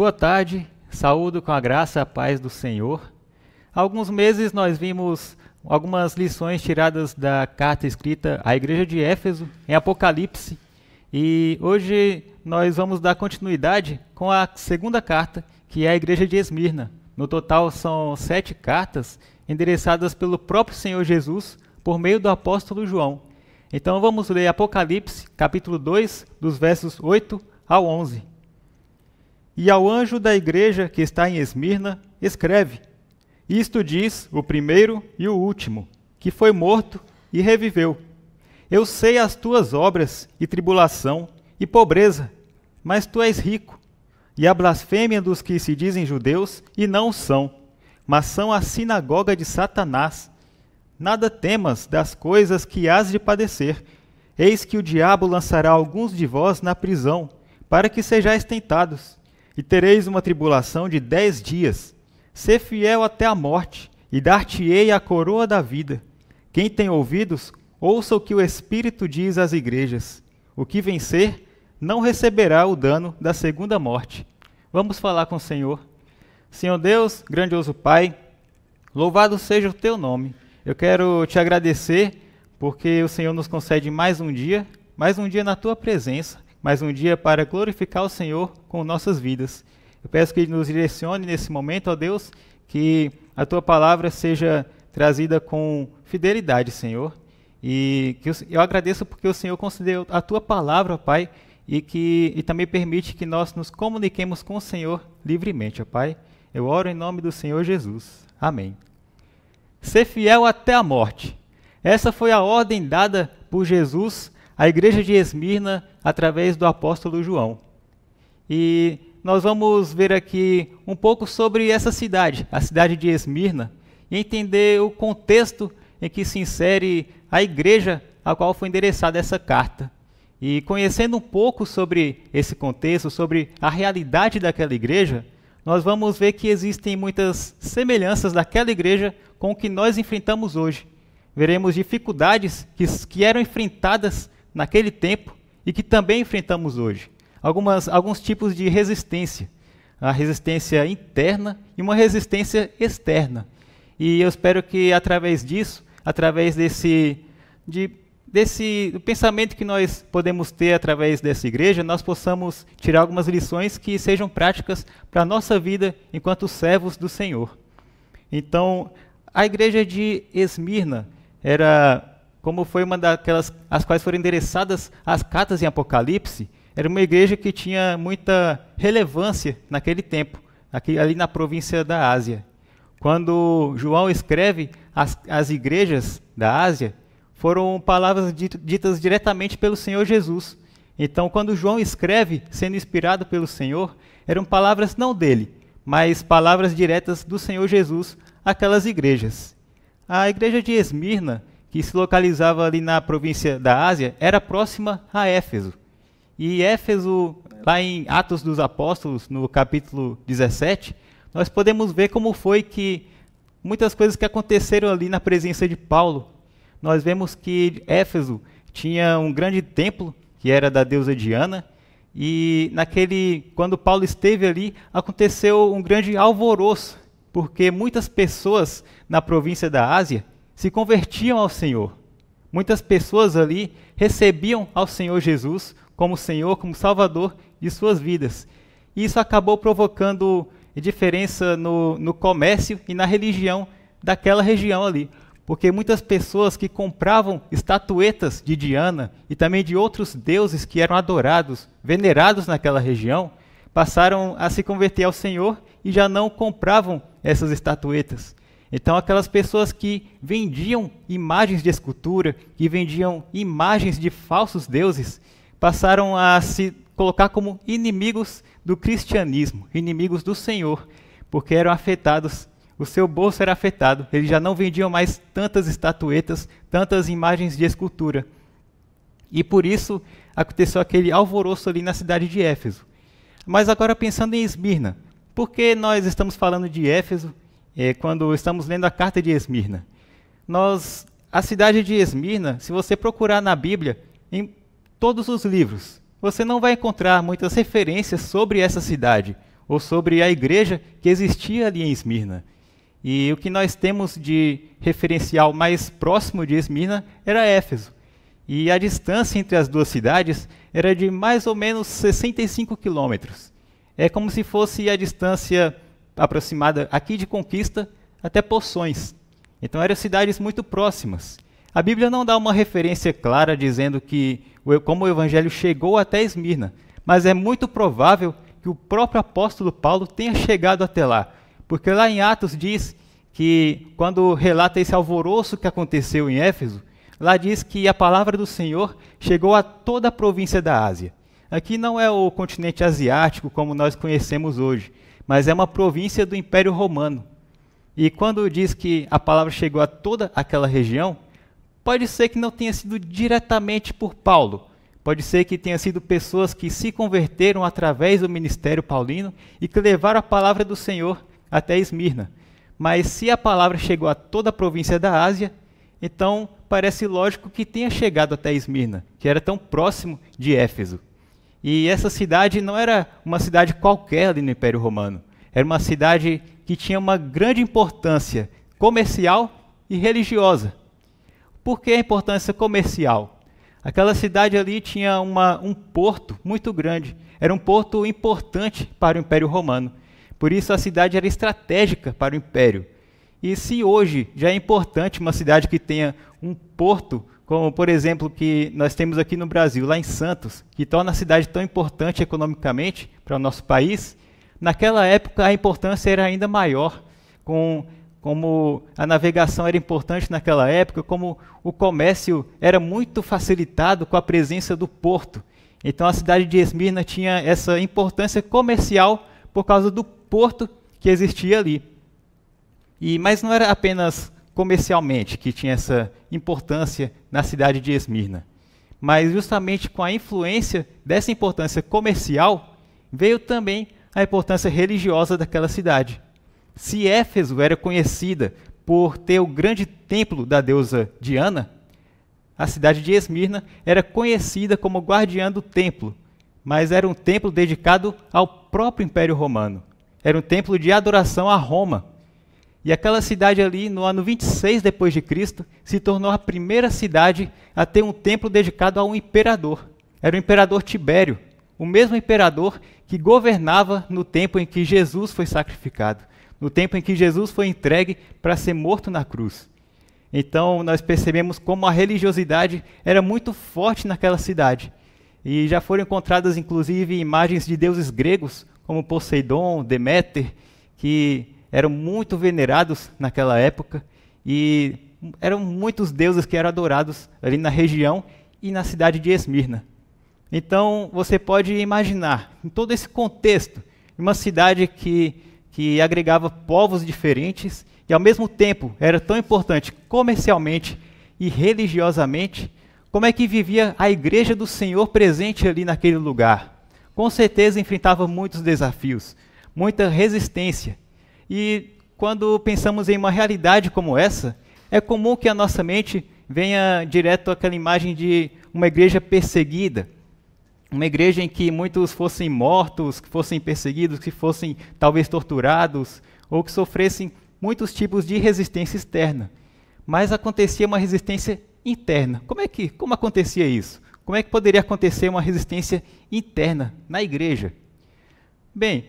Boa tarde, saúdo com a graça e a paz do Senhor. Há alguns meses nós vimos algumas lições tiradas da carta escrita à igreja de Éfeso, em Apocalipse, e hoje nós vamos dar continuidade com a segunda carta, que é a igreja de Esmirna. No total são sete cartas endereçadas pelo próprio Senhor Jesus por meio do apóstolo João. Então vamos ler Apocalipse, capítulo 2, dos versos 8 ao 11. E ao anjo da igreja que está em Esmirna, escreve: Isto diz o primeiro e o último, que foi morto e reviveu. Eu sei as tuas obras e tribulação e pobreza, mas tu és rico. E a blasfêmia dos que se dizem judeus e não são, mas são a sinagoga de Satanás. Nada temas das coisas que hás de padecer. Eis que o diabo lançará alguns de vós na prisão, para que sejais tentados e tereis uma tribulação de dez dias. Ser fiel até a morte, e dar-te-ei a coroa da vida. Quem tem ouvidos, ouça o que o Espírito diz às igrejas. O que vencer, não receberá o dano da segunda morte. Vamos falar com o Senhor. Senhor Deus, grandioso Pai, louvado seja o teu nome. Eu quero te agradecer porque o Senhor nos concede mais um dia, mais um dia na tua presença mas um dia para glorificar o Senhor com nossas vidas. Eu peço que Ele nos direcione nesse momento, ó Deus, que a Tua palavra seja trazida com fidelidade, Senhor. E que eu, eu agradeço porque o Senhor concedeu a Tua palavra, Pai, e que e também permite que nós nos comuniquemos com o Senhor livremente, ó Pai. Eu oro em nome do Senhor Jesus. Amém. Ser fiel até a morte. Essa foi a ordem dada por Jesus a igreja de Esmirna através do apóstolo João. E nós vamos ver aqui um pouco sobre essa cidade, a cidade de Esmirna, e entender o contexto em que se insere a igreja a qual foi endereçada essa carta. E conhecendo um pouco sobre esse contexto, sobre a realidade daquela igreja, nós vamos ver que existem muitas semelhanças daquela igreja com o que nós enfrentamos hoje. Veremos dificuldades que, que eram enfrentadas naquele tempo e que também enfrentamos hoje. Algumas, alguns tipos de resistência. A resistência interna e uma resistência externa. E eu espero que através disso, através desse, de, desse pensamento que nós podemos ter através dessa igreja, nós possamos tirar algumas lições que sejam práticas para a nossa vida enquanto servos do Senhor. Então, a igreja de Esmirna era como foi uma daquelas às quais foram endereçadas as cartas em Apocalipse, era uma igreja que tinha muita relevância naquele tempo, aqui, ali na província da Ásia. Quando João escreve as, as igrejas da Ásia, foram palavras ditas diretamente pelo Senhor Jesus. Então, quando João escreve, sendo inspirado pelo Senhor, eram palavras não dele, mas palavras diretas do Senhor Jesus àquelas igrejas. A igreja de Esmirna que se localizava ali na província da Ásia, era próxima a Éfeso. E Éfeso, lá em Atos dos Apóstolos, no capítulo 17, nós podemos ver como foi que muitas coisas que aconteceram ali na presença de Paulo. Nós vemos que Éfeso tinha um grande templo que era da deusa Diana, e naquele quando Paulo esteve ali, aconteceu um grande alvoroço, porque muitas pessoas na província da Ásia se convertiam ao Senhor. Muitas pessoas ali recebiam ao Senhor Jesus como Senhor, como Salvador de suas vidas. E isso acabou provocando diferença no, no comércio e na religião daquela região ali. Porque muitas pessoas que compravam estatuetas de Diana e também de outros deuses que eram adorados, venerados naquela região, passaram a se converter ao Senhor e já não compravam essas estatuetas. Então, aquelas pessoas que vendiam imagens de escultura, que vendiam imagens de falsos deuses, passaram a se colocar como inimigos do cristianismo, inimigos do Senhor, porque eram afetados, o seu bolso era afetado, eles já não vendiam mais tantas estatuetas, tantas imagens de escultura. E por isso aconteceu aquele alvoroço ali na cidade de Éfeso. Mas agora pensando em Esmirna, por que nós estamos falando de Éfeso é, quando estamos lendo a carta de Esmirna. Nós, a cidade de Esmirna, se você procurar na Bíblia, em todos os livros, você não vai encontrar muitas referências sobre essa cidade ou sobre a igreja que existia ali em Esmirna. E o que nós temos de referencial mais próximo de Esmirna era Éfeso. E a distância entre as duas cidades era de mais ou menos 65 quilômetros. É como se fosse a distância aproximada aqui de Conquista até Poções. Então eram cidades muito próximas. A Bíblia não dá uma referência clara dizendo que como o evangelho chegou até Esmirna, mas é muito provável que o próprio apóstolo Paulo tenha chegado até lá, porque lá em Atos diz que quando relata esse alvoroço que aconteceu em Éfeso, lá diz que a palavra do Senhor chegou a toda a província da Ásia. Aqui não é o continente asiático como nós conhecemos hoje, mas é uma província do Império Romano. E quando diz que a palavra chegou a toda aquela região, pode ser que não tenha sido diretamente por Paulo. Pode ser que tenha sido pessoas que se converteram através do ministério paulino e que levaram a palavra do Senhor até Esmirna. Mas se a palavra chegou a toda a província da Ásia, então parece lógico que tenha chegado até Esmirna, que era tão próximo de Éfeso. E essa cidade não era uma cidade qualquer ali no Império Romano. Era uma cidade que tinha uma grande importância comercial e religiosa. Por que a importância comercial? Aquela cidade ali tinha uma, um porto muito grande. Era um porto importante para o Império Romano. Por isso, a cidade era estratégica para o Império. E se hoje já é importante uma cidade que tenha um porto, como por exemplo que nós temos aqui no Brasil, lá em Santos, que torna a cidade tão importante economicamente para o nosso país, naquela época a importância era ainda maior, com, como a navegação era importante naquela época, como o comércio era muito facilitado com a presença do porto. Então a cidade de Esmirna tinha essa importância comercial por causa do porto que existia ali. E, mas não era apenas comercialmente que tinha essa importância na cidade de Esmirna, mas justamente com a influência dessa importância comercial veio também a importância religiosa daquela cidade. Se Éfeso era conhecida por ter o grande templo da deusa Diana, a cidade de Esmirna era conhecida como guardiã do templo, mas era um templo dedicado ao próprio Império Romano. Era um templo de adoração a Roma. E aquela cidade ali, no ano 26 depois de Cristo, se tornou a primeira cidade a ter um templo dedicado a um imperador. Era o imperador Tibério, o mesmo imperador que governava no tempo em que Jesus foi sacrificado, no tempo em que Jesus foi entregue para ser morto na cruz. Então, nós percebemos como a religiosidade era muito forte naquela cidade. E já foram encontradas, inclusive, imagens de deuses gregos, como Poseidon, Deméter, que eram muito venerados naquela época e eram muitos deuses que eram adorados ali na região e na cidade de Esmirna. Então, você pode imaginar, em todo esse contexto, uma cidade que, que agregava povos diferentes e, ao mesmo tempo, era tão importante comercialmente e religiosamente, como é que vivia a igreja do Senhor presente ali naquele lugar? Com certeza enfrentava muitos desafios, muita resistência e quando pensamos em uma realidade como essa, é comum que a nossa mente venha direto àquela imagem de uma igreja perseguida, uma igreja em que muitos fossem mortos, que fossem perseguidos, que fossem talvez torturados, ou que sofressem muitos tipos de resistência externa. Mas acontecia uma resistência interna. Como é que, como acontecia isso? Como é que poderia acontecer uma resistência interna na igreja? Bem,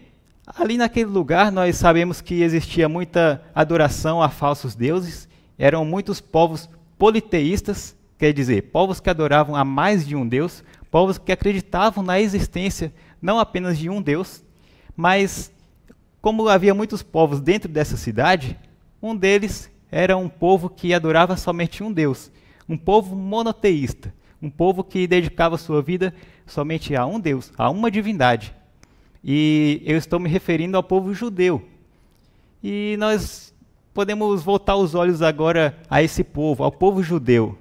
Ali naquele lugar nós sabemos que existia muita adoração a falsos deuses, eram muitos povos politeístas, quer dizer, povos que adoravam a mais de um deus, povos que acreditavam na existência não apenas de um deus, mas como havia muitos povos dentro dessa cidade, um deles era um povo que adorava somente um deus, um povo monoteísta, um povo que dedicava sua vida somente a um deus, a uma divindade. E eu estou me referindo ao povo judeu. E nós podemos voltar os olhos agora a esse povo, ao povo judeu.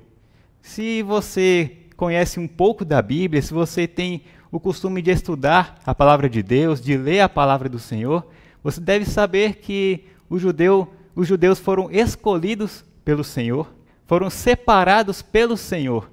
Se você conhece um pouco da Bíblia, se você tem o costume de estudar a palavra de Deus, de ler a palavra do Senhor, você deve saber que o judeu, os judeus foram escolhidos pelo Senhor, foram separados pelo Senhor.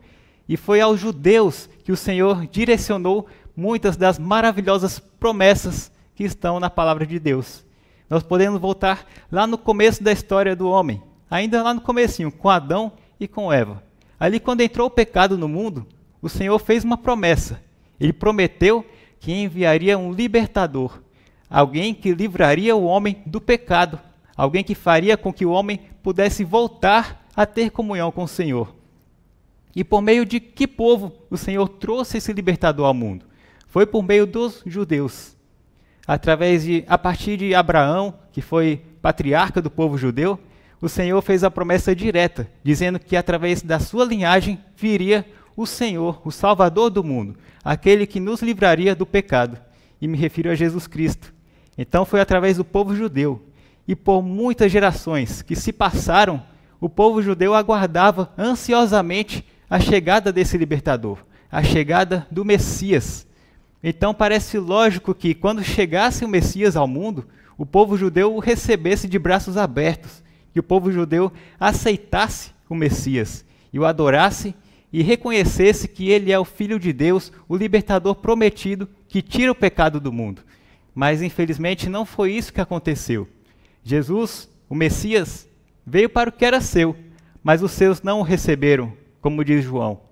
E foi aos judeus que o Senhor direcionou muitas das maravilhosas promessas que estão na palavra de Deus. Nós podemos voltar lá no começo da história do homem, ainda lá no comecinho, com Adão e com Eva. Ali quando entrou o pecado no mundo, o Senhor fez uma promessa. Ele prometeu que enviaria um libertador, alguém que livraria o homem do pecado, alguém que faria com que o homem pudesse voltar a ter comunhão com o Senhor. E por meio de que povo o Senhor trouxe esse libertador ao mundo? foi por meio dos judeus, através de a partir de Abraão, que foi patriarca do povo judeu, o Senhor fez a promessa direta, dizendo que através da sua linhagem viria o Senhor, o Salvador do mundo, aquele que nos livraria do pecado. E me refiro a Jesus Cristo. Então foi através do povo judeu. E por muitas gerações que se passaram, o povo judeu aguardava ansiosamente a chegada desse libertador, a chegada do Messias. Então parece lógico que, quando chegasse o Messias ao mundo, o povo judeu o recebesse de braços abertos, que o povo judeu aceitasse o Messias e o adorasse e reconhecesse que ele é o Filho de Deus, o libertador prometido que tira o pecado do mundo. Mas infelizmente não foi isso que aconteceu. Jesus, o Messias, veio para o que era seu, mas os seus não o receberam, como diz João.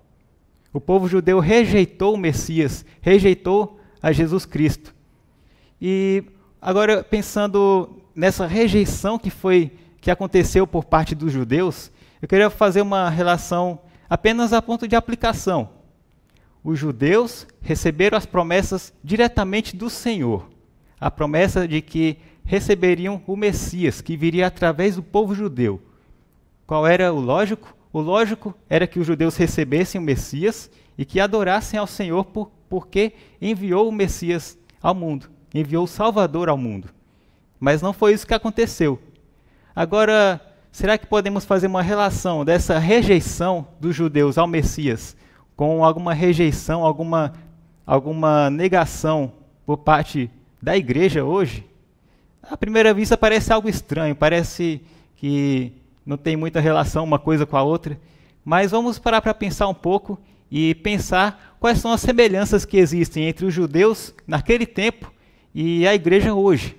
O povo judeu rejeitou o Messias, rejeitou a Jesus Cristo. E agora pensando nessa rejeição que foi que aconteceu por parte dos judeus, eu queria fazer uma relação apenas a ponto de aplicação. Os judeus receberam as promessas diretamente do Senhor. A promessa de que receberiam o Messias, que viria através do povo judeu. Qual era o lógico? O lógico era que os judeus recebessem o Messias e que adorassem ao Senhor por, porque enviou o Messias ao mundo, enviou o Salvador ao mundo. Mas não foi isso que aconteceu. Agora, será que podemos fazer uma relação dessa rejeição dos judeus ao Messias com alguma rejeição, alguma, alguma negação por parte da igreja hoje? À primeira vista, parece algo estranho, parece que não tem muita relação uma coisa com a outra, mas vamos parar para pensar um pouco e pensar quais são as semelhanças que existem entre os judeus naquele tempo e a igreja hoje.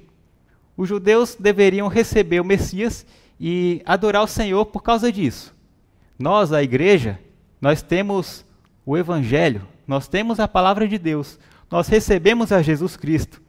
Os judeus deveriam receber o Messias e adorar o Senhor por causa disso. Nós, a igreja, nós temos o evangelho, nós temos a palavra de Deus, nós recebemos a Jesus Cristo.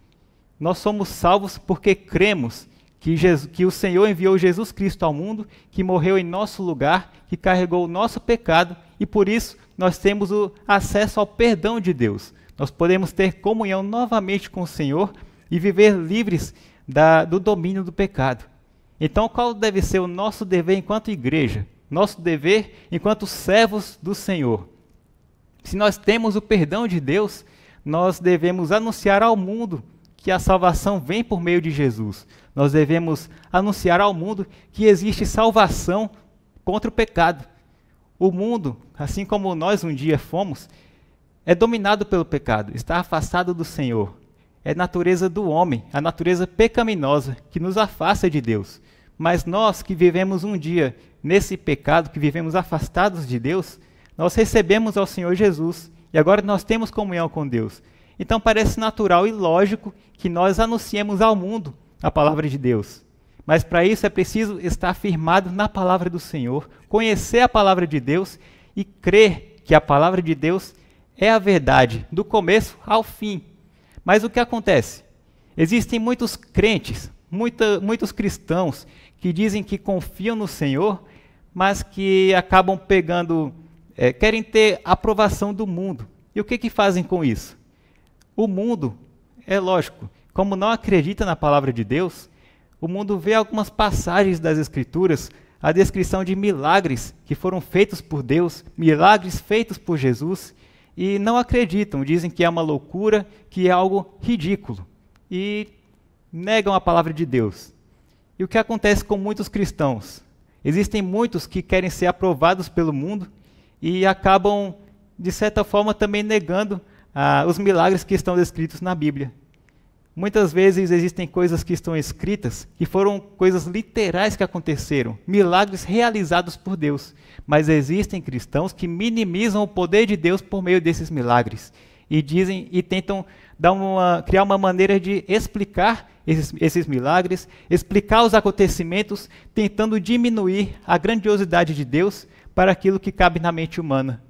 Nós somos salvos porque cremos que, Jesus, que o Senhor enviou Jesus Cristo ao mundo, que morreu em nosso lugar, que carregou o nosso pecado e por isso nós temos o acesso ao perdão de Deus. Nós podemos ter comunhão novamente com o Senhor e viver livres da, do domínio do pecado. Então, qual deve ser o nosso dever enquanto igreja? Nosso dever enquanto servos do Senhor. Se nós temos o perdão de Deus, nós devemos anunciar ao mundo que a salvação vem por meio de Jesus. Nós devemos anunciar ao mundo que existe salvação contra o pecado. O mundo, assim como nós um dia fomos, é dominado pelo pecado, está afastado do Senhor. É a natureza do homem, a natureza pecaminosa que nos afasta de Deus. Mas nós que vivemos um dia nesse pecado, que vivemos afastados de Deus, nós recebemos ao Senhor Jesus e agora nós temos comunhão com Deus. Então parece natural e lógico que nós anunciemos ao mundo a palavra de Deus. Mas para isso é preciso estar firmado na palavra do Senhor, conhecer a palavra de Deus e crer que a palavra de Deus é a verdade, do começo ao fim. Mas o que acontece? Existem muitos crentes, muita, muitos cristãos que dizem que confiam no Senhor, mas que acabam pegando, é, querem ter aprovação do mundo. E o que, que fazem com isso? O mundo, é lógico, como não acredita na palavra de Deus, o mundo vê algumas passagens das Escrituras a descrição de milagres que foram feitos por Deus, milagres feitos por Jesus, e não acreditam, dizem que é uma loucura, que é algo ridículo, e negam a palavra de Deus. E o que acontece com muitos cristãos? Existem muitos que querem ser aprovados pelo mundo e acabam, de certa forma, também negando ah, os milagres que estão descritos na Bíblia. Muitas vezes existem coisas que estão escritas que foram coisas literais que aconteceram, milagres realizados por Deus. Mas existem cristãos que minimizam o poder de Deus por meio desses milagres e dizem e tentam uma, criar uma maneira de explicar esses, esses milagres, explicar os acontecimentos, tentando diminuir a grandiosidade de Deus para aquilo que cabe na mente humana.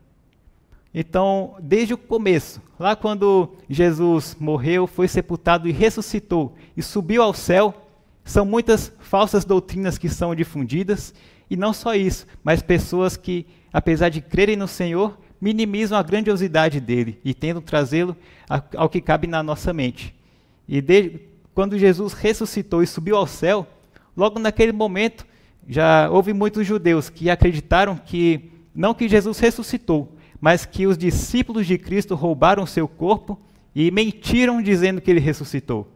Então, desde o começo, lá quando Jesus morreu, foi sepultado e ressuscitou e subiu ao céu, são muitas falsas doutrinas que são difundidas, e não só isso, mas pessoas que, apesar de crerem no Senhor, minimizam a grandiosidade dele e tentam trazê-lo ao que cabe na nossa mente. E desde, quando Jesus ressuscitou e subiu ao céu, logo naquele momento já houve muitos judeus que acreditaram que, não que Jesus ressuscitou, mas que os discípulos de Cristo roubaram seu corpo e mentiram dizendo que ele ressuscitou.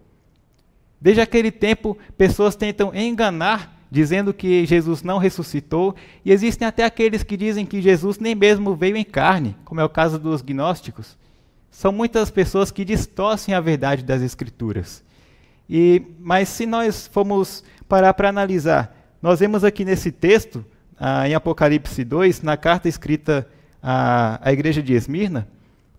Desde aquele tempo, pessoas tentam enganar dizendo que Jesus não ressuscitou, e existem até aqueles que dizem que Jesus nem mesmo veio em carne, como é o caso dos gnósticos. São muitas pessoas que distorcem a verdade das Escrituras. E, mas se nós formos parar para analisar, nós vemos aqui nesse texto, ah, em Apocalipse 2, na carta escrita a, a igreja de Esmirna,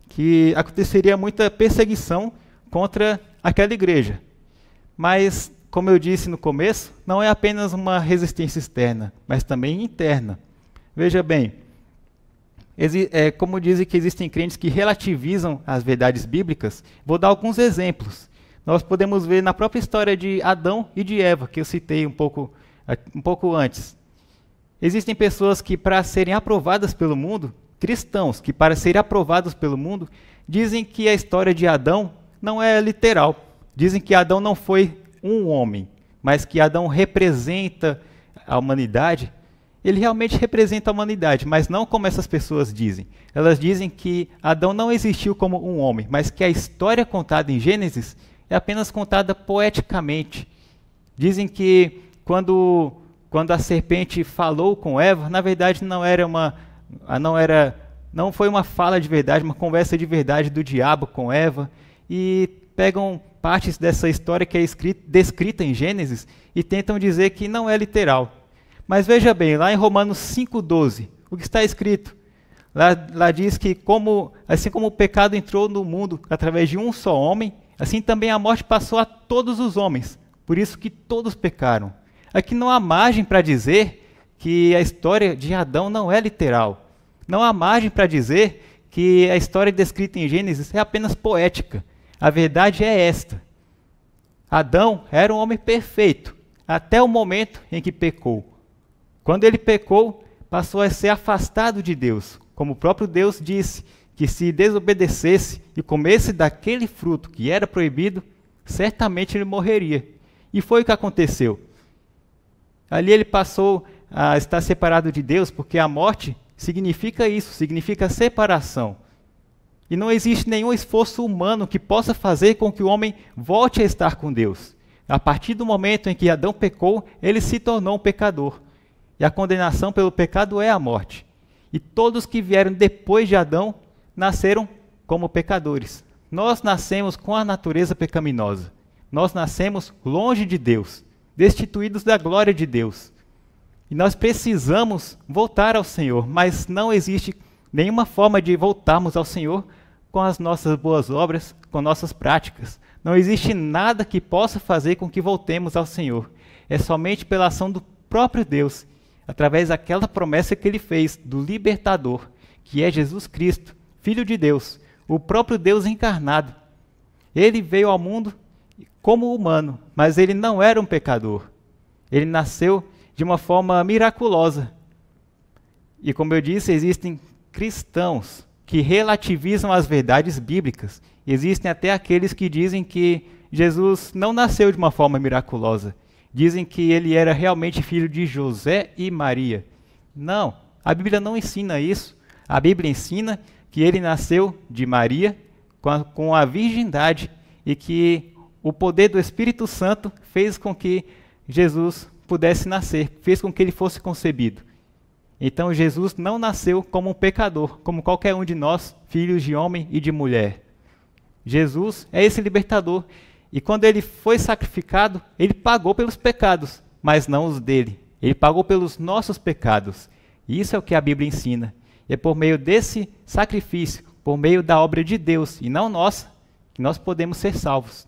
que aconteceria muita perseguição contra aquela igreja. Mas, como eu disse no começo, não é apenas uma resistência externa, mas também interna. Veja bem, é, como dizem que existem crentes que relativizam as verdades bíblicas, vou dar alguns exemplos. Nós podemos ver na própria história de Adão e de Eva, que eu citei um pouco, um pouco antes. Existem pessoas que, para serem aprovadas pelo mundo, Cristãos, que para serem aprovados pelo mundo, dizem que a história de Adão não é literal. Dizem que Adão não foi um homem, mas que Adão representa a humanidade. Ele realmente representa a humanidade, mas não como essas pessoas dizem. Elas dizem que Adão não existiu como um homem, mas que a história contada em Gênesis é apenas contada poeticamente. Dizem que quando, quando a serpente falou com Eva, na verdade não era uma ah, não era, não foi uma fala de verdade, uma conversa de verdade do diabo com Eva e pegam partes dessa história que é escrita, descrita em Gênesis e tentam dizer que não é literal. Mas veja bem, lá em Romanos 5:12, o que está escrito? Lá, lá diz que como, assim como o pecado entrou no mundo através de um só homem, assim também a morte passou a todos os homens. Por isso que todos pecaram. Aqui não há margem para dizer que a história de Adão não é literal. Não há margem para dizer que a história descrita em Gênesis é apenas poética. A verdade é esta: Adão era um homem perfeito até o momento em que pecou. Quando ele pecou, passou a ser afastado de Deus, como o próprio Deus disse que se desobedecesse e comesse daquele fruto que era proibido, certamente ele morreria. E foi o que aconteceu. Ali ele passou a estar separado de Deus, porque a morte Significa isso, significa separação. E não existe nenhum esforço humano que possa fazer com que o homem volte a estar com Deus. A partir do momento em que Adão pecou, ele se tornou um pecador. E a condenação pelo pecado é a morte. E todos que vieram depois de Adão nasceram como pecadores. Nós nascemos com a natureza pecaminosa. Nós nascemos longe de Deus, destituídos da glória de Deus. E nós precisamos voltar ao Senhor, mas não existe nenhuma forma de voltarmos ao Senhor com as nossas boas obras, com nossas práticas. Não existe nada que possa fazer com que voltemos ao Senhor. É somente pela ação do próprio Deus, através daquela promessa que ele fez do libertador, que é Jesus Cristo, Filho de Deus, o próprio Deus encarnado. Ele veio ao mundo como humano, mas ele não era um pecador. Ele nasceu de uma forma miraculosa. E como eu disse, existem cristãos que relativizam as verdades bíblicas. Existem até aqueles que dizem que Jesus não nasceu de uma forma miraculosa. Dizem que ele era realmente filho de José e Maria. Não, a Bíblia não ensina isso. A Bíblia ensina que ele nasceu de Maria com a, com a virgindade e que o poder do Espírito Santo fez com que Jesus pudesse nascer, fez com que ele fosse concebido. Então Jesus não nasceu como um pecador, como qualquer um de nós, filhos de homem e de mulher. Jesus é esse libertador. E quando ele foi sacrificado, ele pagou pelos pecados, mas não os dele. Ele pagou pelos nossos pecados. Isso é o que a Bíblia ensina. E é por meio desse sacrifício, por meio da obra de Deus e não nossa, que nós podemos ser salvos.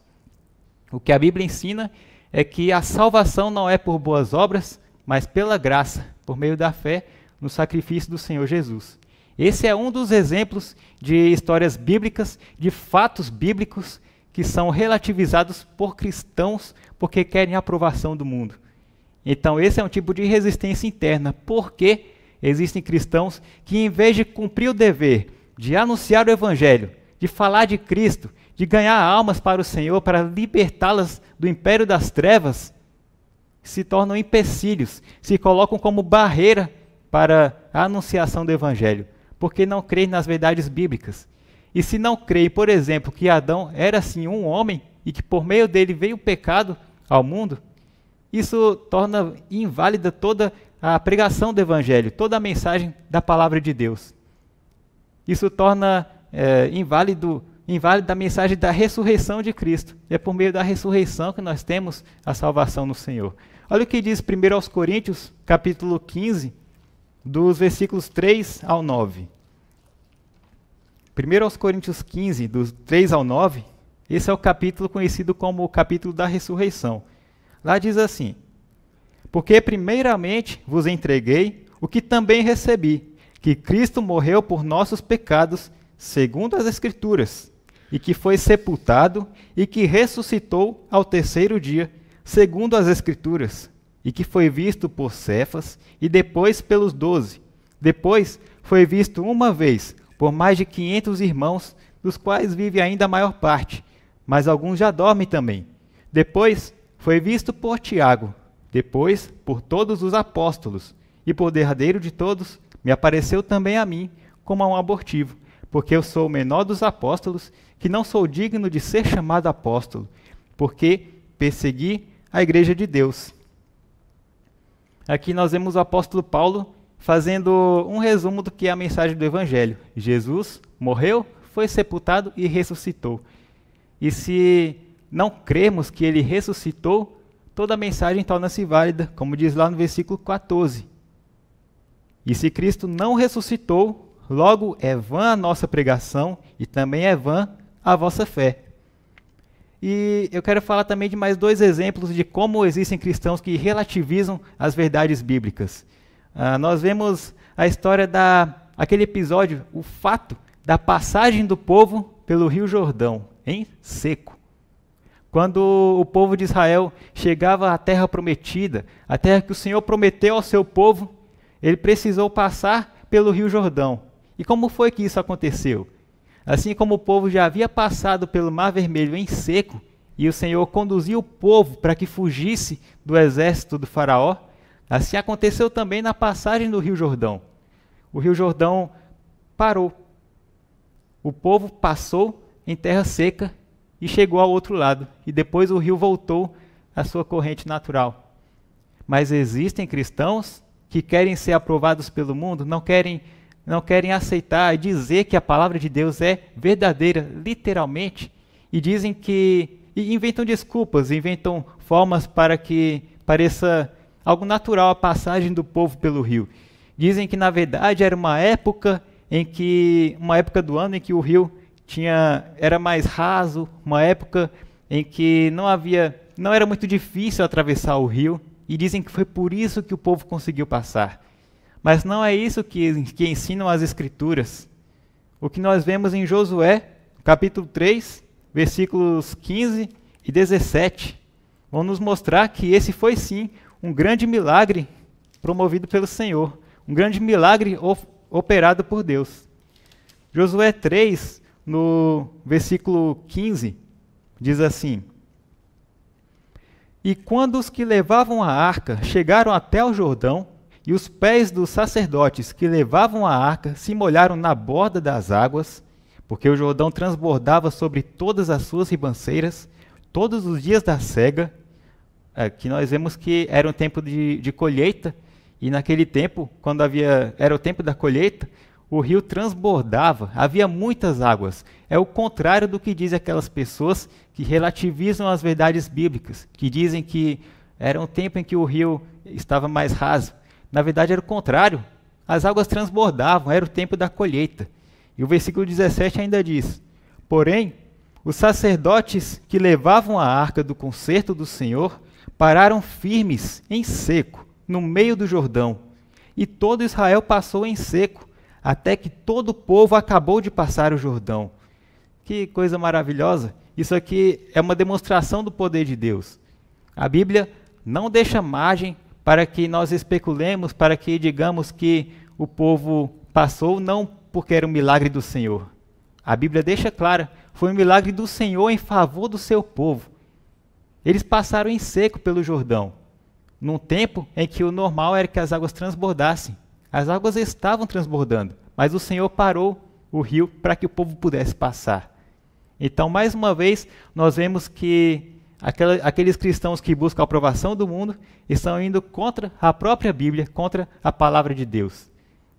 O que a Bíblia ensina é é que a salvação não é por boas obras, mas pela graça, por meio da fé no sacrifício do Senhor Jesus. Esse é um dos exemplos de histórias bíblicas, de fatos bíblicos que são relativizados por cristãos porque querem a aprovação do mundo. Então, esse é um tipo de resistência interna, porque existem cristãos que, em vez de cumprir o dever de anunciar o Evangelho, de falar de Cristo, de ganhar almas para o Senhor, para libertá-las do império das trevas, se tornam empecilhos, se colocam como barreira para a anunciação do Evangelho, porque não creem nas verdades bíblicas. E se não creem, por exemplo, que Adão era sim um homem e que por meio dele veio o pecado ao mundo, isso torna inválida toda a pregação do Evangelho, toda a mensagem da palavra de Deus. Isso torna é, inválido inválida da mensagem da ressurreição de Cristo. É por meio da ressurreição que nós temos a salvação no Senhor. Olha o que diz primeiro aos Coríntios, capítulo 15, dos versículos 3 ao 9. Primeiro aos Coríntios 15, dos 3 ao 9, esse é o capítulo conhecido como o capítulo da ressurreição. Lá diz assim: Porque primeiramente vos entreguei o que também recebi, que Cristo morreu por nossos pecados, segundo as Escrituras, e que foi sepultado e que ressuscitou ao terceiro dia, segundo as Escrituras, e que foi visto por Cefas e depois pelos doze. Depois foi visto uma vez por mais de quinhentos irmãos, dos quais vive ainda a maior parte, mas alguns já dormem também. Depois foi visto por Tiago, depois por todos os apóstolos, e por derradeiro de todos, me apareceu também a mim, como a um abortivo porque eu sou o menor dos apóstolos, que não sou digno de ser chamado apóstolo, porque persegui a igreja de Deus. Aqui nós vemos o apóstolo Paulo fazendo um resumo do que é a mensagem do evangelho. Jesus morreu, foi sepultado e ressuscitou. E se não cremos que ele ressuscitou, toda a mensagem torna-se válida, como diz lá no versículo 14. E se Cristo não ressuscitou, Logo, é vã a nossa pregação e também é vã a vossa fé. E eu quero falar também de mais dois exemplos de como existem cristãos que relativizam as verdades bíblicas. Uh, nós vemos a história da aquele episódio, o fato da passagem do povo pelo Rio Jordão em seco. Quando o povo de Israel chegava à terra prometida, a terra que o Senhor prometeu ao seu povo, ele precisou passar pelo Rio Jordão. E como foi que isso aconteceu? Assim como o povo já havia passado pelo Mar Vermelho em seco, e o Senhor conduziu o povo para que fugisse do exército do Faraó, assim aconteceu também na passagem do Rio Jordão. O Rio Jordão parou. O povo passou em terra seca e chegou ao outro lado, e depois o rio voltou à sua corrente natural. Mas existem cristãos que querem ser aprovados pelo mundo, não querem não querem aceitar e dizer que a palavra de Deus é verdadeira, literalmente, e dizem que. e inventam desculpas, inventam formas para que pareça algo natural a passagem do povo pelo rio. Dizem que, na verdade, era uma época em que. uma época do ano em que o rio tinha era mais raso, uma época em que não havia, não era muito difícil atravessar o rio, e dizem que foi por isso que o povo conseguiu passar. Mas não é isso que, que ensinam as Escrituras. O que nós vemos em Josué, capítulo 3, versículos 15 e 17, vão nos mostrar que esse foi sim um grande milagre promovido pelo Senhor, um grande milagre operado por Deus. Josué 3, no versículo 15, diz assim: E quando os que levavam a arca chegaram até o Jordão, e os pés dos sacerdotes que levavam a arca se molharam na borda das águas, porque o Jordão transbordava sobre todas as suas ribanceiras, todos os dias da cega, é, que nós vemos que era um tempo de, de colheita, e naquele tempo, quando havia era o tempo da colheita, o rio transbordava, havia muitas águas. É o contrário do que dizem aquelas pessoas que relativizam as verdades bíblicas, que dizem que era um tempo em que o rio estava mais raso. Na verdade, era o contrário. As águas transbordavam, era o tempo da colheita. E o versículo 17 ainda diz: Porém, os sacerdotes que levavam a arca do concerto do Senhor pararam firmes, em seco, no meio do Jordão. E todo Israel passou em seco, até que todo o povo acabou de passar o Jordão. Que coisa maravilhosa! Isso aqui é uma demonstração do poder de Deus. A Bíblia não deixa margem para que nós especulemos, para que digamos que o povo passou não porque era um milagre do Senhor. A Bíblia deixa clara, foi um milagre do Senhor em favor do seu povo. Eles passaram em seco pelo Jordão, num tempo em que o normal era que as águas transbordassem. As águas estavam transbordando, mas o Senhor parou o rio para que o povo pudesse passar. Então, mais uma vez, nós vemos que Aquela, aqueles cristãos que buscam a aprovação do mundo estão indo contra a própria Bíblia, contra a palavra de Deus.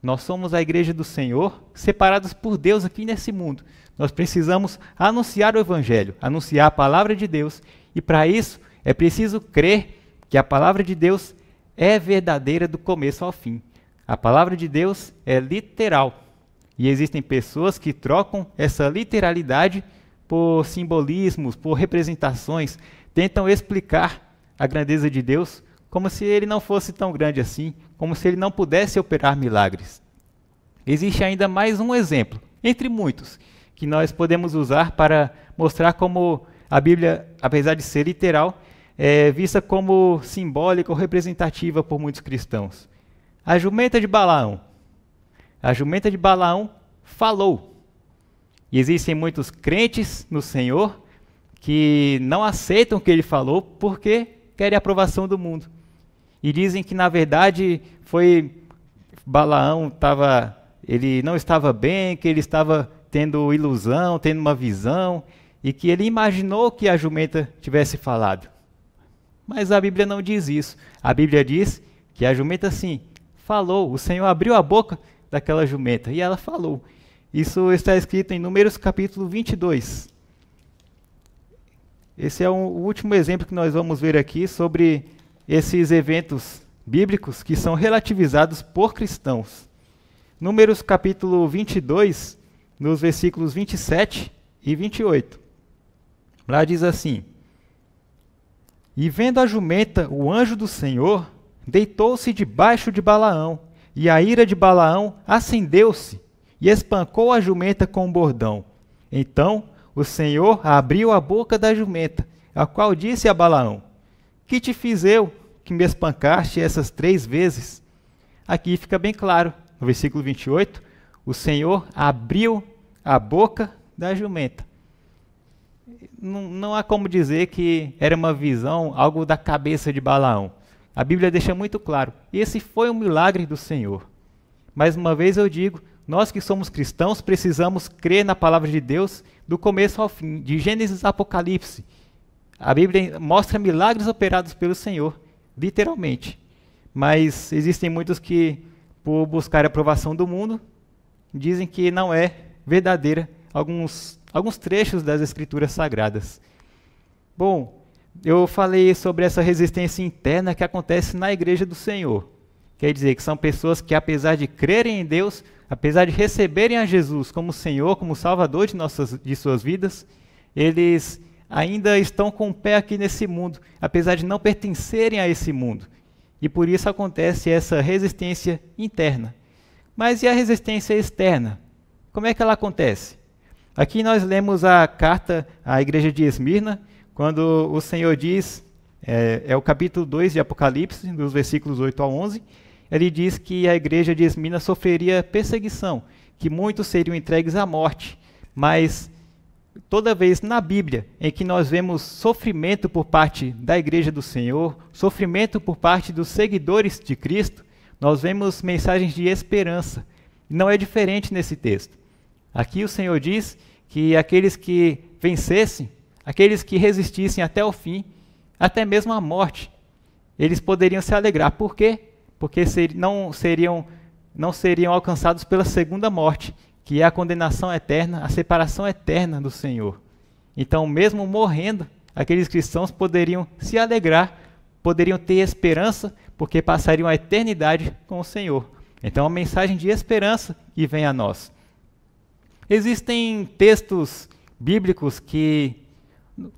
Nós somos a igreja do Senhor, separados por Deus aqui nesse mundo. Nós precisamos anunciar o Evangelho, anunciar a palavra de Deus, e para isso é preciso crer que a palavra de Deus é verdadeira do começo ao fim. A palavra de Deus é literal. E existem pessoas que trocam essa literalidade por simbolismos, por representações, tentam explicar a grandeza de Deus como se ele não fosse tão grande assim, como se ele não pudesse operar milagres. Existe ainda mais um exemplo, entre muitos, que nós podemos usar para mostrar como a Bíblia, apesar de ser literal, é vista como simbólica ou representativa por muitos cristãos. A jumenta de Balaão. A jumenta de Balaão falou. E existem muitos crentes no Senhor que não aceitam o que ele falou porque querem a aprovação do mundo. E dizem que na verdade foi Balaão estava ele não estava bem, que ele estava tendo ilusão, tendo uma visão e que ele imaginou que a jumenta tivesse falado. Mas a Bíblia não diz isso. A Bíblia diz que a jumenta sim falou, o Senhor abriu a boca daquela jumenta e ela falou. Isso está escrito em Números capítulo 22. Esse é um, o último exemplo que nós vamos ver aqui sobre esses eventos bíblicos que são relativizados por cristãos. Números capítulo 22, nos versículos 27 e 28. Lá diz assim: E vendo a jumenta o anjo do Senhor, deitou-se debaixo de Balaão, e a ira de Balaão acendeu-se, e espancou a jumenta com um bordão. Então o Senhor abriu a boca da jumenta, a qual disse a Balaão: Que te fiz eu, que me espancaste essas três vezes? Aqui fica bem claro, no versículo 28, o Senhor abriu a boca da jumenta. Não, não há como dizer que era uma visão, algo da cabeça de Balaão. A Bíblia deixa muito claro: esse foi um milagre do Senhor. Mais uma vez eu digo, nós que somos cristãos precisamos crer na palavra de Deus do começo ao fim, de Gênesis a Apocalipse. A Bíblia mostra milagres operados pelo Senhor, literalmente. Mas existem muitos que, por buscar a aprovação do mundo, dizem que não é verdadeira alguns, alguns trechos das Escrituras Sagradas. Bom, eu falei sobre essa resistência interna que acontece na igreja do Senhor. Quer dizer que são pessoas que, apesar de crerem em Deus, apesar de receberem a Jesus como Senhor, como Salvador de, nossas, de suas vidas, eles ainda estão com o pé aqui nesse mundo, apesar de não pertencerem a esse mundo. E por isso acontece essa resistência interna. Mas e a resistência externa? Como é que ela acontece? Aqui nós lemos a carta à igreja de Esmirna, quando o Senhor diz, é, é o capítulo 2 de Apocalipse, dos versículos 8 a 11, ele diz que a igreja de Esmina sofreria perseguição, que muitos seriam entregues à morte, mas toda vez na Bíblia em que nós vemos sofrimento por parte da igreja do Senhor, sofrimento por parte dos seguidores de Cristo, nós vemos mensagens de esperança. Não é diferente nesse texto. Aqui o Senhor diz que aqueles que vencessem, aqueles que resistissem até o fim, até mesmo à morte, eles poderiam se alegrar. Por quê? porque ser, não, seriam, não seriam alcançados pela segunda morte, que é a condenação eterna, a separação eterna do Senhor. Então, mesmo morrendo, aqueles cristãos poderiam se alegrar, poderiam ter esperança, porque passariam a eternidade com o Senhor. Então, é uma mensagem de esperança que vem a nós. Existem textos bíblicos que.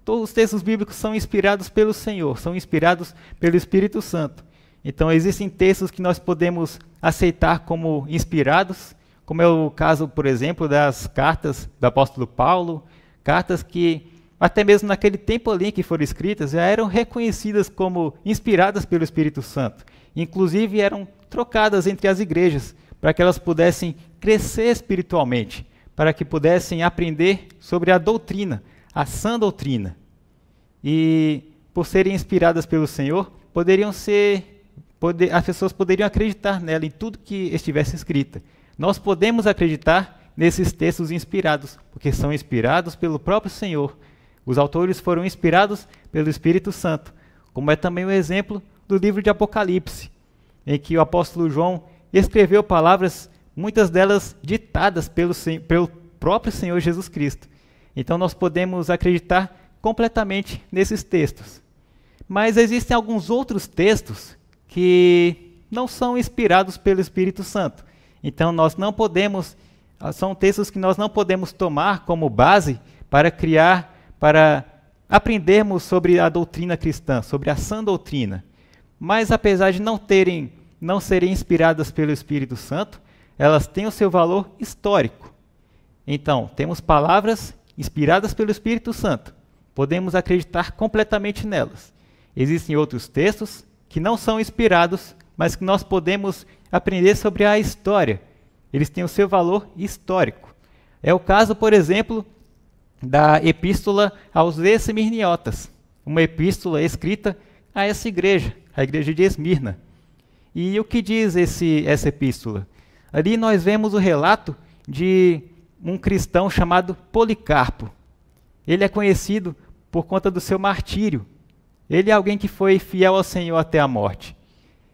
Todos os textos bíblicos são inspirados pelo Senhor, são inspirados pelo Espírito Santo. Então, existem textos que nós podemos aceitar como inspirados, como é o caso, por exemplo, das cartas do apóstolo Paulo, cartas que, até mesmo naquele tempo ali que foram escritas, já eram reconhecidas como inspiradas pelo Espírito Santo. Inclusive, eram trocadas entre as igrejas, para que elas pudessem crescer espiritualmente, para que pudessem aprender sobre a doutrina, a sã doutrina. E, por serem inspiradas pelo Senhor, poderiam ser poder, as pessoas poderiam acreditar nela, em tudo que estivesse escrita. Nós podemos acreditar nesses textos inspirados, porque são inspirados pelo próprio Senhor. Os autores foram inspirados pelo Espírito Santo, como é também o exemplo do livro de Apocalipse, em que o apóstolo João escreveu palavras, muitas delas ditadas pelo, pelo próprio Senhor Jesus Cristo. Então nós podemos acreditar completamente nesses textos. Mas existem alguns outros textos que não são inspirados pelo Espírito Santo. Então nós não podemos, ah, são textos que nós não podemos tomar como base para criar, para aprendermos sobre a doutrina cristã, sobre a sã doutrina. Mas apesar de não terem, não serem inspiradas pelo Espírito Santo, elas têm o seu valor histórico. Então, temos palavras inspiradas pelo Espírito Santo. Podemos acreditar completamente nelas. Existem outros textos que não são inspirados, mas que nós podemos aprender sobre a história. Eles têm o seu valor histórico. É o caso, por exemplo, da epístola aos Esmirniotas, uma epístola escrita a essa igreja, a igreja de Esmirna. E o que diz esse, essa epístola? Ali nós vemos o relato de um cristão chamado Policarpo. Ele é conhecido por conta do seu martírio, ele é alguém que foi fiel ao Senhor até a morte.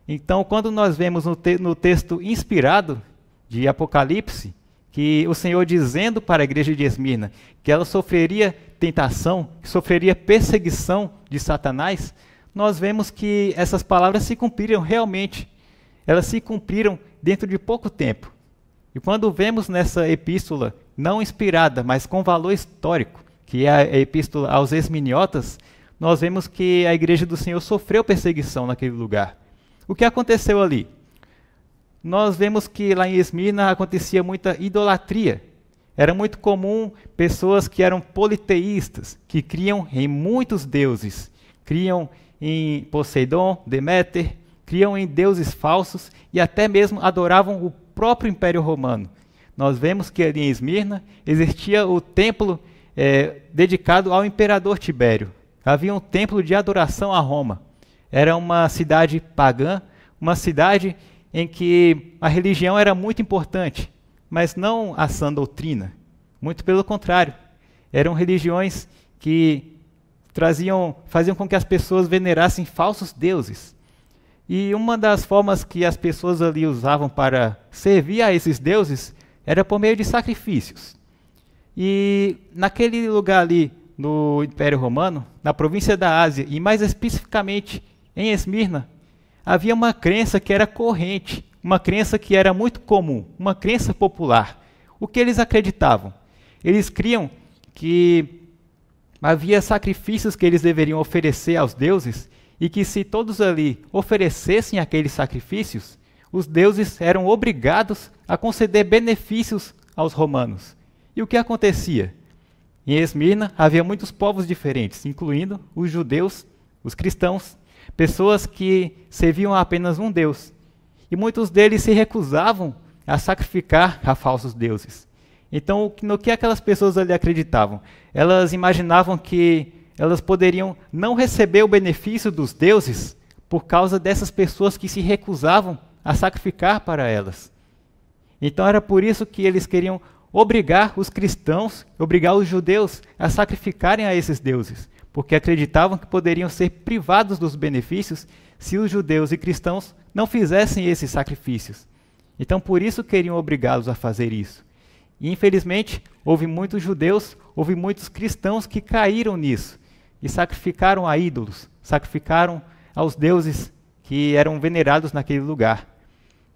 Então, quando nós vemos no, te no texto inspirado de Apocalipse, que o Senhor dizendo para a igreja de Esmirna que ela sofreria tentação, que sofreria perseguição de Satanás, nós vemos que essas palavras se cumpriram realmente. Elas se cumpriram dentro de pouco tempo. E quando vemos nessa epístola, não inspirada, mas com valor histórico, que é a epístola aos Esminiotas, nós vemos que a igreja do Senhor sofreu perseguição naquele lugar. O que aconteceu ali? Nós vemos que lá em Esmirna acontecia muita idolatria. Era muito comum pessoas que eram politeístas, que criam em muitos deuses, criam em Poseidon, Deméter, criam em deuses falsos e até mesmo adoravam o próprio Império Romano. Nós vemos que ali em Esmirna existia o templo é, dedicado ao imperador Tibério, Havia um templo de adoração a Roma. Era uma cidade pagã, uma cidade em que a religião era muito importante, mas não a sã doutrina. Muito pelo contrário. Eram religiões que traziam, faziam com que as pessoas venerassem falsos deuses. E uma das formas que as pessoas ali usavam para servir a esses deuses era por meio de sacrifícios. E naquele lugar ali no Império Romano, na província da Ásia, e mais especificamente em Esmirna, havia uma crença que era corrente, uma crença que era muito comum, uma crença popular. O que eles acreditavam? Eles criam que havia sacrifícios que eles deveriam oferecer aos deuses e que se todos ali oferecessem aqueles sacrifícios, os deuses eram obrigados a conceder benefícios aos romanos. E o que acontecia? Em Esmirna havia muitos povos diferentes, incluindo os judeus, os cristãos, pessoas que serviam a apenas um Deus. E muitos deles se recusavam a sacrificar a falsos deuses. Então, no que aquelas pessoas ali acreditavam? Elas imaginavam que elas poderiam não receber o benefício dos deuses por causa dessas pessoas que se recusavam a sacrificar para elas. Então, era por isso que eles queriam obrigar os cristãos, obrigar os judeus a sacrificarem a esses deuses, porque acreditavam que poderiam ser privados dos benefícios se os judeus e cristãos não fizessem esses sacrifícios. Então, por isso queriam obrigá-los a fazer isso. E, infelizmente, houve muitos judeus, houve muitos cristãos que caíram nisso e sacrificaram a ídolos, sacrificaram aos deuses que eram venerados naquele lugar.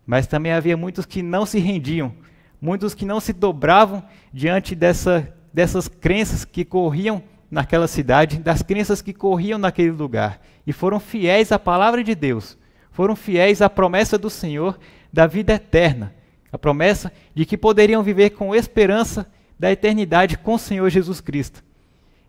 Mas também havia muitos que não se rendiam, muitos que não se dobravam diante dessa, dessas crenças que corriam naquela cidade, das crenças que corriam naquele lugar, e foram fiéis à palavra de Deus, foram fiéis à promessa do Senhor da vida eterna, a promessa de que poderiam viver com esperança da eternidade com o Senhor Jesus Cristo.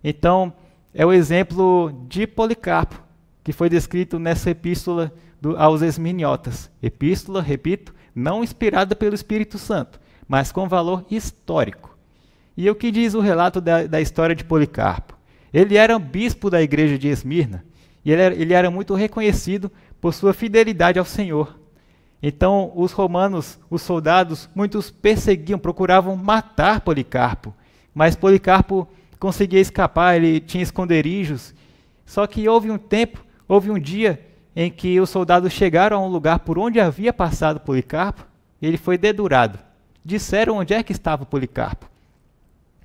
Então, é o exemplo de Policarpo, que foi descrito nessa epístola do, aos Esminiotas. Epístola, repito, não inspirada pelo Espírito Santo, mas com valor histórico. E é o que diz o relato da, da história de Policarpo? Ele era um bispo da igreja de Esmirna, e ele era, ele era muito reconhecido por sua fidelidade ao Senhor. Então, os romanos, os soldados, muitos perseguiam, procuravam matar Policarpo, mas Policarpo conseguia escapar, ele tinha esconderijos. Só que houve um tempo, houve um dia em que os soldados chegaram a um lugar por onde havia passado Policarpo, e ele foi dedurado disseram onde é que estava Policarpo.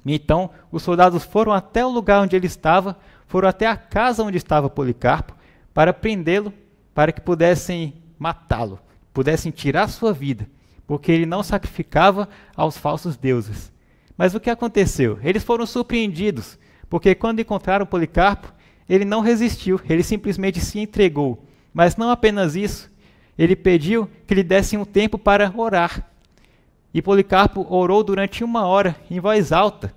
E então os soldados foram até o lugar onde ele estava, foram até a casa onde estava Policarpo, para prendê-lo, para que pudessem matá-lo, pudessem tirar sua vida, porque ele não sacrificava aos falsos deuses. Mas o que aconteceu? Eles foram surpreendidos, porque quando encontraram Policarpo, ele não resistiu, ele simplesmente se entregou. Mas não apenas isso, ele pediu que lhe dessem um tempo para orar. E Policarpo orou durante uma hora em voz alta.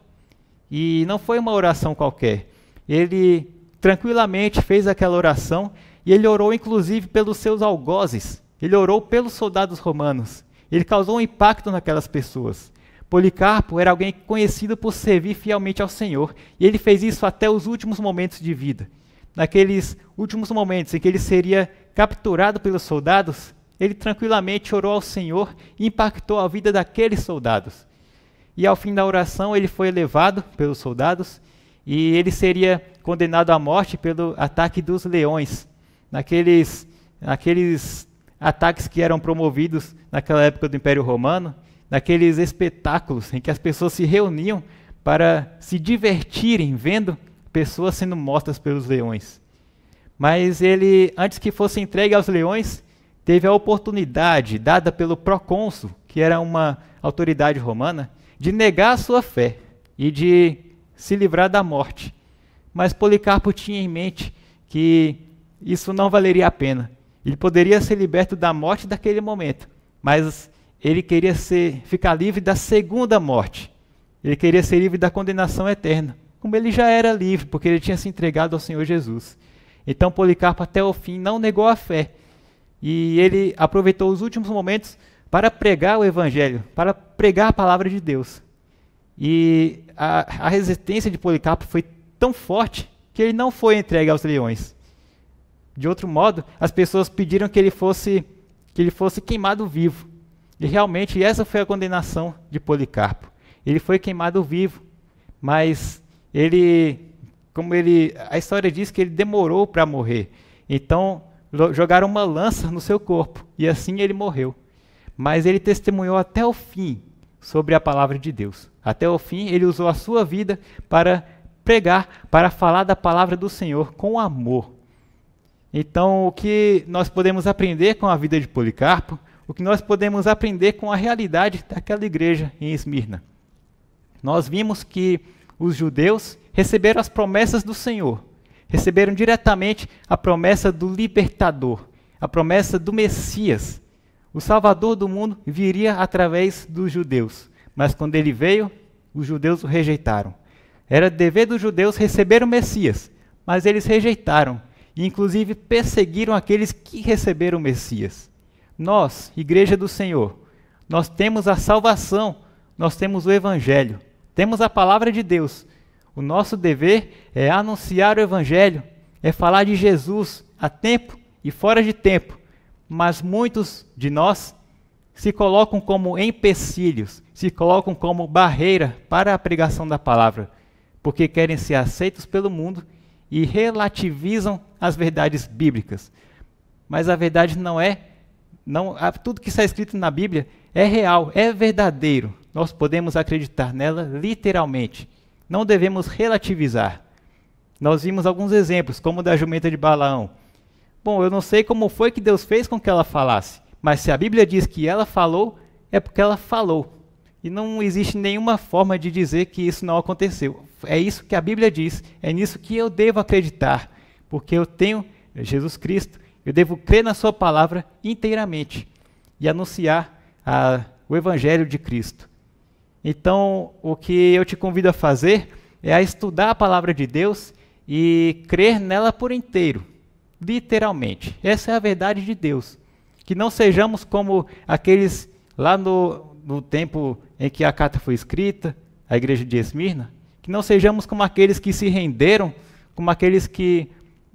E não foi uma oração qualquer. Ele tranquilamente fez aquela oração e ele orou inclusive pelos seus algozes. Ele orou pelos soldados romanos. Ele causou um impacto naquelas pessoas. Policarpo era alguém conhecido por servir fielmente ao Senhor, e ele fez isso até os últimos momentos de vida. Naqueles últimos momentos em que ele seria capturado pelos soldados, ele tranquilamente orou ao Senhor e impactou a vida daqueles soldados. E ao fim da oração, ele foi levado pelos soldados e ele seria condenado à morte pelo ataque dos leões, naqueles, naqueles ataques que eram promovidos naquela época do Império Romano, naqueles espetáculos em que as pessoas se reuniam para se divertirem vendo pessoas sendo mortas pelos leões. Mas ele, antes que fosse entregue aos leões, teve a oportunidade dada pelo procônsul, que era uma autoridade romana, de negar a sua fé e de se livrar da morte. Mas Policarpo tinha em mente que isso não valeria a pena. Ele poderia ser liberto da morte daquele momento, mas ele queria ser, ficar livre da segunda morte. Ele queria ser livre da condenação eterna, como ele já era livre, porque ele tinha se entregado ao Senhor Jesus. Então Policarpo até o fim não negou a fé, e ele aproveitou os últimos momentos para pregar o Evangelho, para pregar a palavra de Deus. E a, a resistência de Policarpo foi tão forte que ele não foi entregue aos leões. De outro modo, as pessoas pediram que ele fosse que ele fosse queimado vivo. E realmente essa foi a condenação de Policarpo. Ele foi queimado vivo, mas ele, como ele, a história diz que ele demorou para morrer. Então jogaram uma lança no seu corpo e assim ele morreu. Mas ele testemunhou até o fim sobre a palavra de Deus. Até o fim, ele usou a sua vida para pregar, para falar da palavra do Senhor com amor. Então, o que nós podemos aprender com a vida de Policarpo, o que nós podemos aprender com a realidade daquela igreja em Esmirna. Nós vimos que os judeus receberam as promessas do Senhor, receberam diretamente a promessa do libertador, a promessa do Messias. O Salvador do mundo viria através dos judeus, mas quando ele veio, os judeus o rejeitaram. Era dever dos judeus receber o Messias, mas eles rejeitaram e, inclusive, perseguiram aqueles que receberam o Messias. Nós, Igreja do Senhor, nós temos a salvação, nós temos o Evangelho, temos a palavra de Deus, o nosso dever é anunciar o Evangelho, é falar de Jesus a tempo e fora de tempo. Mas muitos de nós se colocam como empecilhos, se colocam como barreira para a pregação da palavra, porque querem ser aceitos pelo mundo e relativizam as verdades bíblicas. Mas a verdade não é, não, tudo que está escrito na Bíblia é real, é verdadeiro. Nós podemos acreditar nela literalmente. Não devemos relativizar. Nós vimos alguns exemplos, como o da jumenta de Balaão. Bom, eu não sei como foi que Deus fez com que ela falasse, mas se a Bíblia diz que ela falou, é porque ela falou. E não existe nenhuma forma de dizer que isso não aconteceu. É isso que a Bíblia diz, é nisso que eu devo acreditar, porque eu tenho Jesus Cristo, eu devo crer na Sua palavra inteiramente e anunciar a, ah, o Evangelho de Cristo. Então, o que eu te convido a fazer é a estudar a palavra de Deus e crer nela por inteiro, literalmente. Essa é a verdade de Deus. Que não sejamos como aqueles lá no, no tempo em que a carta foi escrita, a igreja de Esmirna, que não sejamos como aqueles que se renderam, como aqueles que,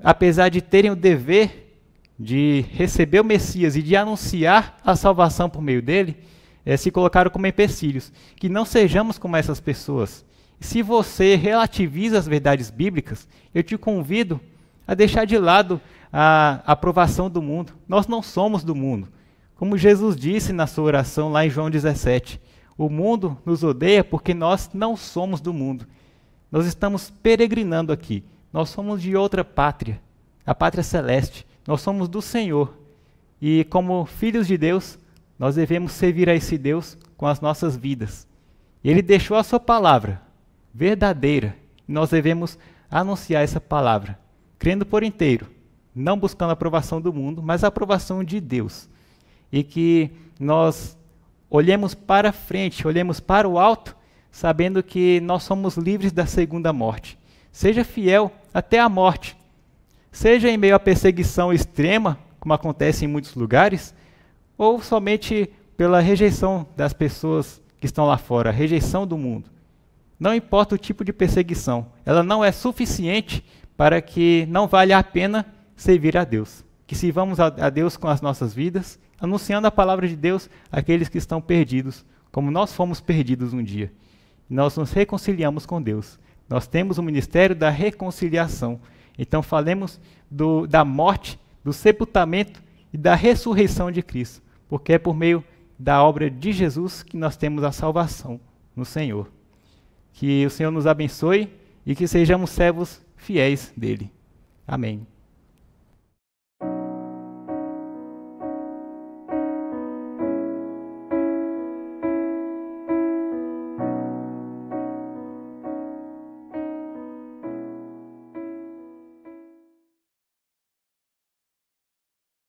apesar de terem o dever de receber o Messias e de anunciar a salvação por meio dele, é, se colocaram como empecilhos. Que não sejamos como essas pessoas. Se você relativiza as verdades bíblicas, eu te convido a deixar de lado a aprovação do mundo. Nós não somos do mundo. Como Jesus disse na sua oração lá em João 17, o mundo nos odeia porque nós não somos do mundo. Nós estamos peregrinando aqui. Nós somos de outra pátria, a pátria celeste. Nós somos do Senhor. E como filhos de Deus, nós devemos servir a esse Deus com as nossas vidas. Ele deixou a sua palavra verdadeira. E nós devemos anunciar essa palavra, crendo por inteiro, não buscando a aprovação do mundo, mas a aprovação de Deus. E que nós olhemos para frente, olhemos para o alto, sabendo que nós somos livres da segunda morte. Seja fiel até a morte. Seja em meio à perseguição extrema, como acontece em muitos lugares, ou somente pela rejeição das pessoas que estão lá fora, a rejeição do mundo. Não importa o tipo de perseguição, ela não é suficiente para que não valha a pena servir a Deus. Que sirvamos a Deus com as nossas vidas, anunciando a palavra de Deus àqueles que estão perdidos, como nós fomos perdidos um dia. Nós nos reconciliamos com Deus. Nós temos o ministério da reconciliação. Então falemos do, da morte, do sepultamento e da ressurreição de Cristo, porque é por meio da obra de Jesus que nós temos a salvação no Senhor. Que o Senhor nos abençoe e que sejamos servos fiéis dele. Amém.